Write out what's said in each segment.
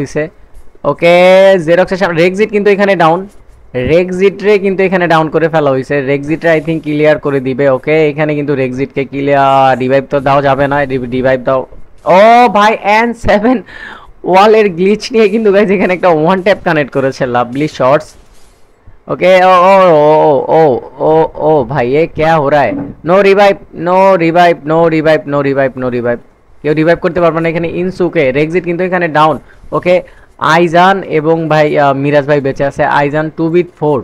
হয়েছে ওকে জেরক্সের সামনে রেক্সিট কিন্তু এখানে ডাউন রেক্সিটরে কিন্তু এখানে ডাউন করে ফেলা হয়েছে রেক্সিটরে আই থিঙ্ক ক্লিয়ার করে দিবে ওকে এখানে কিন্তু রেক্সিটকে ক্লিয়ার রিভাইভ তো দাও যাবে না রিভাইভ দাও ও ভাই এন সেভেন ওয়ালের গ্লিচ নিয়ে কিন্তু গাইজ এখানে একটা ওয়ান ট্যাপ কানেক্ট করেছে লাভলি শর্টস ওকে ও ও ও ও ও भाई ये क्या हो रहा है no revive no revive no revive no revive no revive no কেউ রিভাইভ করতে পারবে না এখানে ইনসুকে রেক্সিট কিন্তু এখানে ডাউন ওকে আইজান এবং ভাই মিরাজ ভাই বেঁচে আছে Aizan two B four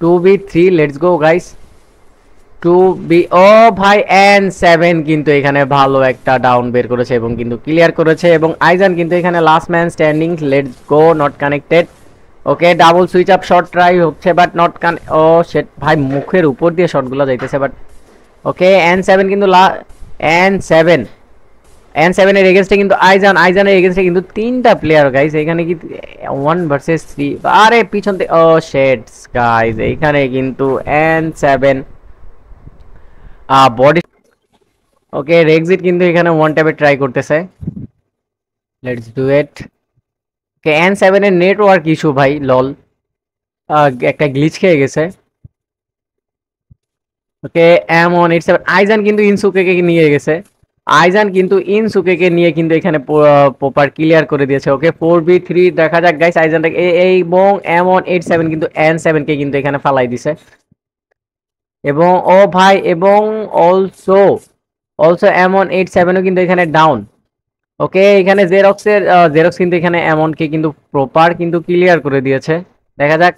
two B three let's go guys two B ও ভাই এন সেভেন কিন্তু এখানে ভালো একটা ডাউন বের করেছে এবং কিন্তু ক্লিয়ার করেছে এবং আইজান কিন্তু এখানে last man standing let's go not connected okay double switch up shot try হচ্ছে বাট নট কান ও সে ভাই মুখের উপর দিয়ে শর্টগুলো যাইতেছে বাট ওকে এন সেভেন কিন্তু লা এন সেভেন এন সেভেনের এগেনস্টে কিন্তু আইজান আইজানের এগেনস্টে কিন্তু তিনটা প্লেয়ার গাইজ এখানে কি ওয়ান ভার্সেস থ্রি আরে পিছন থেকে ও শেডস গাইজ এইখানে কিন্তু এন সেভেন বডি ওকে রেক্সিট কিন্তু এখানে ওয়ান ট্যাপে ট্রাই করতেছে let's do it okay N সেভেনের নেটওয়ার্ক ইস্যু ভাই লল একটা গ্লিচ খেয়ে গেছে okay M one eight seven Aizan কিন্তু ইনসুকে নিয়ে গেছে আইজান কিন্তু ইনসুকেকে নিয়ে কিন্তু এখানে প্রপার ক্লিয়ার করে দিয়েছে ওকে ফোর বি থ্রি দেখা যাক গাইস আইজানটাকে এবং এম ওয়ান এইট সেভেন কিন্তু এন সেভেনকে কিন্তু এখানে ফালাই দিছে এবং ও ভাই এবং also also M one eight সেভেনও কিন্তু এখানে ডাউন ওকে এখানে জেরক্সের জেরক্স কিন্তু এখানে অ্যামাউন্টকে কিন্তু প্রপার কিন্তু ক্লিয়ার করে দিয়েছে দেখা যাক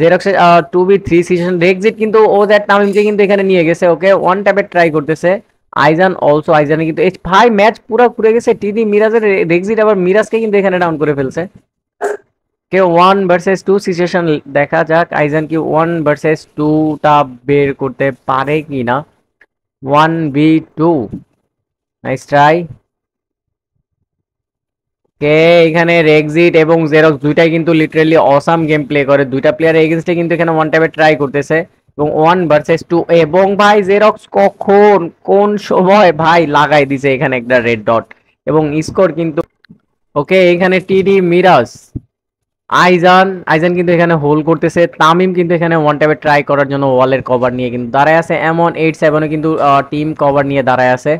জেরক্সের টু বি থ্রি সিচুয়েশন রেক্সিট কিন্তু ও দ্যাট তামিমকে কিন্তু এখানে নিয়ে গেছে ওকে ওয়ান ট্যাবে ট্রাই করতেছে আইজান অলসো আইজানে কিন্তু ভাই ম্যাচ পুরো ঘুরে গেছে টিডি মিরাজের রেক্সিট আবার মিরাজকে কিন্তু এখানে ডাউন করে ফেলছে কে ওয়ান ভার্সেস টু সিচুয়েশন দেখা যাক আইজান কি ওয়ান ভার্সেস টুটা বের করতে পারে কি না one B two nice try কে এখানে রেক্সিট এবং জেরক্স দুইটাই কিন্তু লিটারেলি অসাম গেম প্লে করে দুইটা প্লেয়ার এগেনস্টে কিন্তু এখানে ওয়ান টাইপের ট্রাই করতেছে এবং ওয়ান ভার্সেস টু এবং ভাই জেরক্স কখন কোন সময় ভাই লাগাই দিছে এখানে একটা রেড ডট এবং স্কোর কিন্তু ওকে এখানে টিডি মিরাস আইজান আইজান কিন্তু এখানে হোল করতেছে তামিম কিন্তু এখানে ওয়ান টাইপে ট্রাই করার জন্য ওয়ালের কভার নিয়ে কিন্তু দাঁড়ায় আছে এমন এইট সেভেনও কিন্তু টিম কভার নিয়ে দাঁড়ায় আছে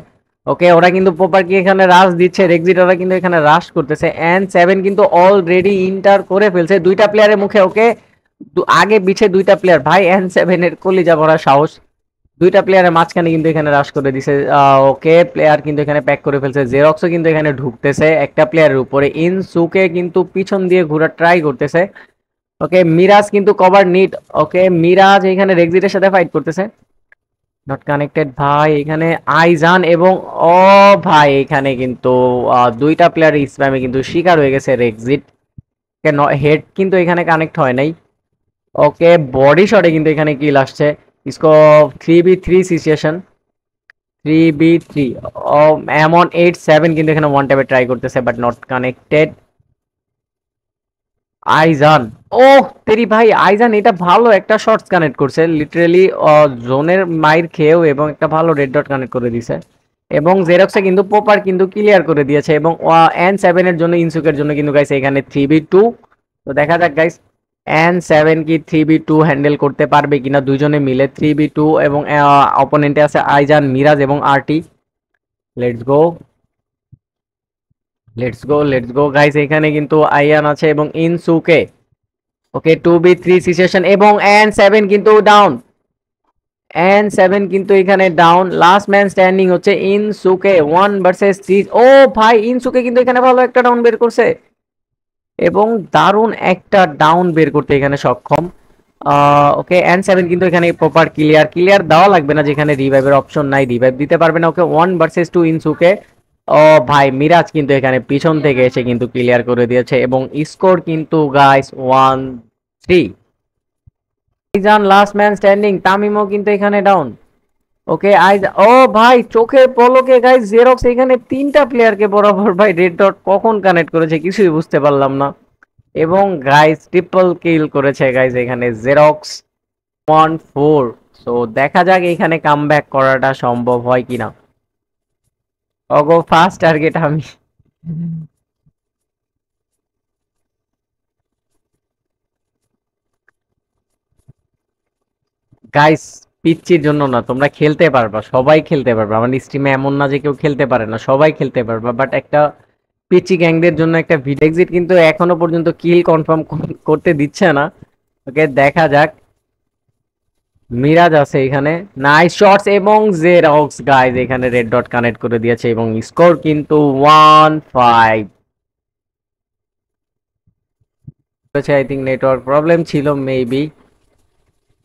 ওকে ওরা কিন্তু প্রপার কি এখানে রাশ দিচ্ছে রেক্সিটাররা কিন্তু এখানে রাশ করতেছে অ্যান্ড সেভেন কিন্তু অলরেডি ইন্টার করে ফেলছে দুইটা প্লেয়ারের মুখে ওকে আগে পিছে দুইটা প্লেয়ার ভাই এন সেভেন এর কলিজা ভরা সাহস দুইটা প্লেয়ারের মাঝখানে কিন্তু এখানে রাশ করে দিছে ওকে প্লেয়ার কিন্তু এখানে প্যাক করে ফেলছে জেরক্সও কিন্তু এখানে ঢুকতেছে একটা প্লেয়ারের উপরে ইন সুকে কিন্তু পিছন দিয়ে ঘোরা ট্রাই করতেছে ওকে মিরাজ কিন্তু কভার নিট ওকে মিরাজ এখানে রেগজিটের সাথে ফাইট করতেছে নট কানেক্টেড ভাই এখানে আইজান এবং ও ভাই এখানে কিন্তু দুইটা প্লেয়ার ইসলামে কিন্তু শিকার হয়ে গেছে রেগজিট হেড কিন্তু এখানে কানেক্ট হয় নাই ওকে বডি শটে কিন্তু এখানে কিল আসছে ইসকো three B three situation three B three এমন এইট সেভেন কিন্তু এখানে ওয়ান ট্যাপে ট্রাই করতেছে বাট নট কানেক্টেড আইজান ও তেরি ভাই আইজান এটা ভালো একটা শর্টস কানেক্ট করছে লিটারেলি জোনের মাইর খেয়েও এবং একটা ভালো রেড ডট কানেক্ট করে দিছে এবং জেরক্সে কিন্তু পোপার কিন্তু ক্লিয়ার করে দিয়েছে এবং এন সেভেনের জন্য ইনসুকের জন্য কিন্তু গাইছে এখানে থ্রি বি টু তো দেখা যাক গাইস অ্যান্ড সেভেন কি থ্রি বি টু হ্যান্ডেল করতে পারবে কিনা দুজনে মিলে থ্রি বি টু এবং অপোনেন্টে আছে আইজান মিরাজ এবং RT let's go let's go let's go guys এখানে কিন্তু আইয়ান আছে এবং ইন ইনসুকে okay two B three situation এবং এন সেভেন কিন্তু ডাউন এন সেভেন কিন্তু এখানে ডাউন লাস্ট ম্যান স্ট্যান্ডিং হচ্ছে ইন ইনসুকে ওয়ান ভার্সেস থ্রি ও ভাই ইন ইনসুকে কিন্তু এখানে ভালো একটা ডাউন বের করছে এবং দারুণ একটা ডাউন বের করতে এখানে সক্ষম ওকে এন সেভেন কিন্তু এখানে প্রপার ক্লিয়ার ক্লিয়ার দেওয়া লাগবে না যেখানে রিভাইভের অপশন নাই রিভাইভ দিতে পারবে না ওকে ওয়ান ভার্সেস টু ইনসুকে ও ভাই মিরাজ কিন্তু এখানে পিছন থেকে এসে কিন্তু ক্লিয়ার করে দিয়েছে এবং স্কোর কিন্তু guys one three last man standing তামিমও কিন্তু এখানে ডাউন ওকে আইজ ও ভাই চোখের পলকে গাইজ জেরক্স এখানে তিনটা প্লেয়ারকে বরাবর ভাই রেড ডট কখন কানেক্ট করেছে কিছুই বুঝতে পারলাম না এবং গাইজ ট্রিপল কিল করেছে গাইজ এখানে জেরক্স ওয়ান ফোর সো দেখা যাক এখানে কাম করাটা সম্ভব হয় কিনা অগো ফার্স্ট টার্গেট আমি গাইস পিচ্চির জন্য না তোমরা খেলতে পারবা সবাই খেলতে পারবা আমার স্ট্রিমে এমন না যে কেউ খেলতে পারে না সবাই খেলতে পারবা বাট একটা পিচি গ্যাংদের জন্য একটা ভিডিও এক্সিট কিন্তু এখনো পর্যন্ত কিল কনফার্ম করতে দিচ্ছে না ওকে দেখা যাক মিরাজ আছে এখানে নাইস শর্টস এবং জেরক্স গাইজ এখানে রেড ডট কানেক্ট করে দিয়েছে এবং স্কোর কিন্তু one five I think network problem ছিল মেবি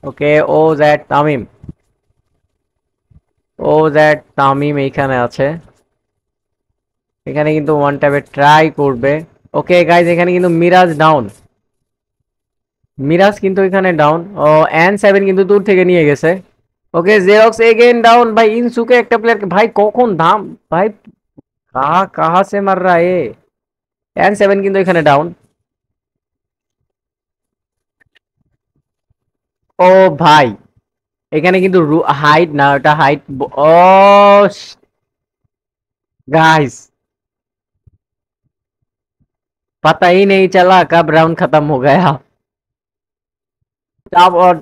ওকে ও জ্যাড তামিম ও জ্যাড তামিম এইখানে আছে এখানে কিন্তু ওয়ান ট্যাবে ট্রাই করবে ওকে গাইজ এখানে কিন্তু মিরাজ ডাউন মিরাজ কিন্তু এখানে ডাউন ও অ্যান সেভেন কিন্তু দূর থেকে নিয়ে গেছে ওকে জেরক্স এগেন ডাউন ভাই ইনসুকে একটা প্লেয়ার ভাই কখন ধাম ভাই কাহা কাহা সে মাররা রা এ অ্যান সেভেন কিন্তু এখানে ডাউন ও ভাই এখানে কিন্তু হাইট না ওটা হাইট ও গাইস পাতাই নেই চালা चला রাউন্ড खत्म हो गया টপ আর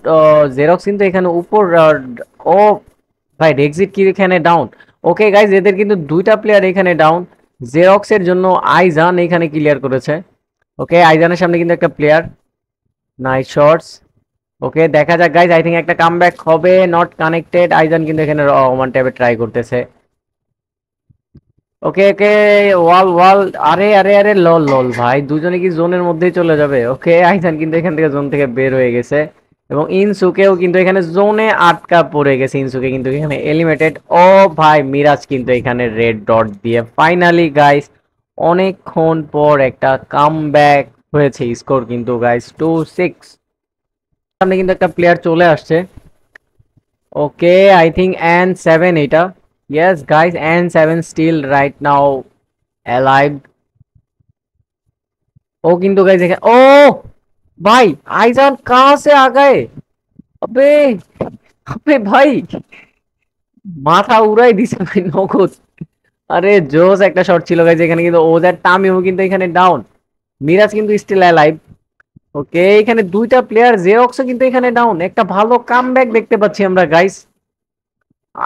জেরক্স কিন্তু এখানে উপর ও ভাই ডেক্সিট কি এখানে ডাউন ওকে গাইজ এদের কিন্তু দুইটা প্লেয়ার এখানে ডাউন জেরক্সের জন্য আইজান এখানে ক্লিয়ার করেছে ওকে আইজানের সামনে কিন্তু একটা প্লেয়ার নাইট শর্টস ওকে দেখা যাক গাইজ আই থিঙ্ক একটা কামব্যাক হবে নট কানেক্টেড আইজান কিন্তু এখানে ওমান ট্যাবে ট্রাই করতেছে ওকে ওকে ওয়াল ওয়াল আরে আরে আরে লল লল ভাই দুজনে কি জোনের মধ্যেই চলে যাবে ওকে আইজান কিন্তু এখান থেকে জোন থেকে বের হয়ে গেছে এবং ইনসুকেও কিন্তু এখানে জোনে আটকা পড়ে গেছে ইনসুকে কিন্তু এখানে এলিমিনেটেড ও ভাই মিরাজ কিন্তু এখানে রেড ডট দিয়ে ফাইনালি গাইস অনেকক্ষণ পর একটা কামব্যাক হয়েছে স্কোর কিন্তু গাইস টু সিক্স মনে কিন্তু একটা প্লেয়ার চলে আসছে ওকে আই থিং এন্ড 7 এটা yes guys N 7 still right now alive ও কিন্তু गाइस এখানে ও ভাই আয়রন कहां से आ गए अबे अबे भाई মাথা উড়াই দিয়ে নক আউট আরে জোস একটা শর্ট ছিল गाइस এখানে কিন্তু ও दट टाइमও কিন্তু এখানে ডাউন মিরাস কিন্তু স্টিল আলাইড ওকে এখানে দুইটা প্লেয়ার অক্সও কিন্তু এখানে ডাউন একটা ভালো কামব্যাক দেখতে পাচ্ছি আমরা guys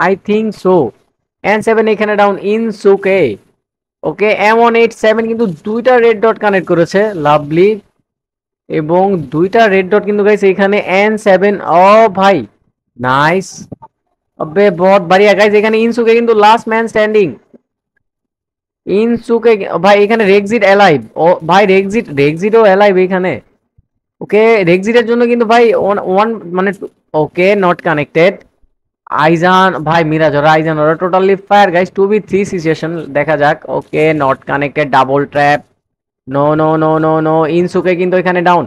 I think so N seven এখানে ডাউন ইন সুকে okay M one eight seven কিন্তু দুইটা রেড ডট কানেক্ট করেছে লাভলি এবং দুইটা রেড ডট কিন্তু গাইস এখানে oh, এন সেভেন ও ভাই নাইস অবে বহুত বাড়িয়া গাইস এখানে ইনসুকে কিন্তু লাস্ট ম্যান স্ট্যান্ডিং ইনসুকে ভাই এখানে রেক্সিট অ্যালাইভ ও ভাই রেক্সিট রেক্সিটও অ্যালাইভ এখানে ওকে রেক্সিটের জন্য কিন্তু ভাই ওয়ান মানে ওকে নট কানেক্টেড আইজান ভাই মিরাজ ওরা আইজান ওরা totally fire guys two B three situation দেখা যাক okay not connected double trap no no no no no ইনসুকে কিন্তু এখানে ডাউন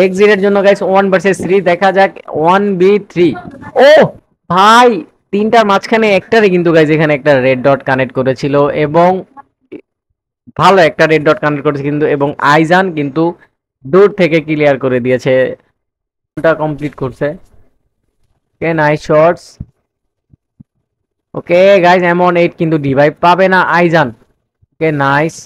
রেক্সিটের জন্য গাইস ওয়ান ভার্সেস থ্রি দেখা যাক ওয়ান বি থ্রি ও ভাই তিনটার মাঝখানে একটারে কিন্তু গাইজ এখানে একটা রেড ডট কানেক্ট করেছিল এবং ভালো একটা রেড ডট কানেক্ট করেছে কিন্তু এবং আইজান কিন্তু দূর থেকে ক্লিয়ার করে দিয়েছে ওটা কমপ্লিট করছে okay nice shots okay guys এমন এইট কিন্তু ডিভাই পাবে না আইজান ওকে নাইস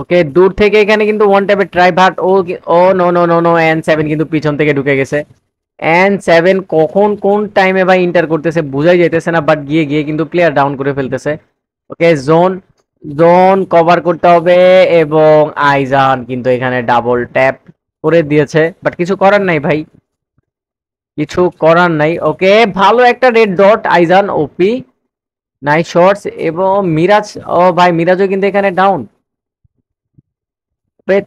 ওকে দূর থেকে এখানে কিন্তু ওয়ান ট্যাপের ট্রাই ভাট ও ও no no no no N seven কিন্তু পিছন থেকে ঢুকে গেছে এন সেভেন কখন কোন টাইমে ভাই ইন্টার করতেছে বোঝাই যেতেছে না বাট গিয়ে গিয়ে কিন্তু প্লেয়ার ডাউন করে ফেলতেছে ওকে জোন জোন কভার করতে হবে এবং আইজান কিন্তু এখানে ডাবল ট্যাপ করে দিয়েছে বাট কিছু করার নাই ভাই কিছু করার নাই ওকে ভালো একটা রেড ডট আইজান ওপি নাই শর্টস এবং মিরাজ ও ভাই মিরাজও কিন্তু এখানে ডাউন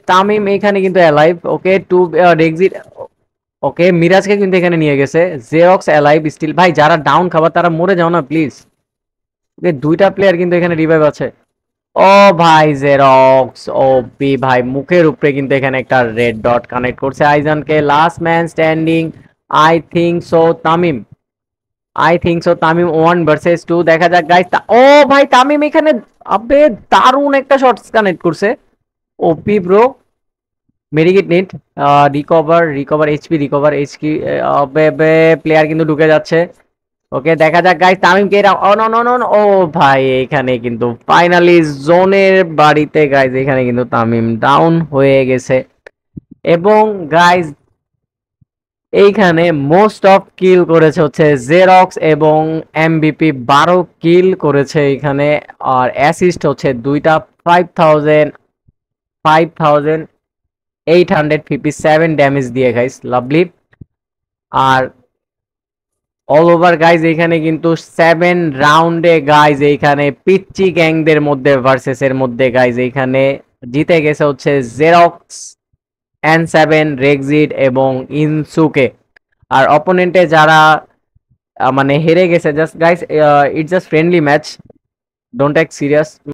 তামিম এখানে কিন্তু alive okay two exit okay মিরাজকে কিন্তু এখানে নিয়ে গেছে জেরক্স অ্যালাইভ স্টিল ভাই যারা ডাউন খাবার তারা মরে যাও না প্লিজ দুইটা প্লেয়ার কিন্তু এখানে রিভাইভ আছে ও ভাই জেরক্স ও বি ভাই মুখের উপরে কিন্তু এখানে একটা রেড ডট কানেক্ট করছে আইজানকে last man standing I think so Tamim I think so Tamim one versus two দেখা যাক গাইস ও ভাই তামিম এখানে আবে দারুণ একটা শর্টস কানেক্ট করছে ও P bro medkit need recover recover HP recover এইচকি আবে প্লেয়ার কিন্তু ঢুকে যাচ্ছে ওকে দেখা যাক গাইস তামিমকে এরা অন অন অন ও ভাই এখানে কিন্তু ফাইনালি জোনের বাড়িতে গাইস এখানে কিন্তু তামিম ডাউন হয়ে গেছে এবং গাইস এইখানে মোস্ট অফ কিল করেছে হচ্ছে জেরক্স এবং এমবিপি বারো কিল করেছে এখানে আর অ্যাসিস্ট হচ্ছে দুইটা five thousand five thousand eight hundred fifty seven damage দিয়ে গাইস লাভলি আর অল ওভার গাইজ এইখানে কিন্তু সেভেন রাউন্ডে গাইজ এইখানে পিচ্চি গ্যাংদের মধ্যে ভার্সেসের মধ্যে গাইজ এইখানে জিতে গেছে হচ্ছে জেরক্স এন সেভেন রেক্সিড এবং ইনসুকে আর অপোনেন্টে যারা মানে হেরে গেছে just guys it's just friendly match don't take serious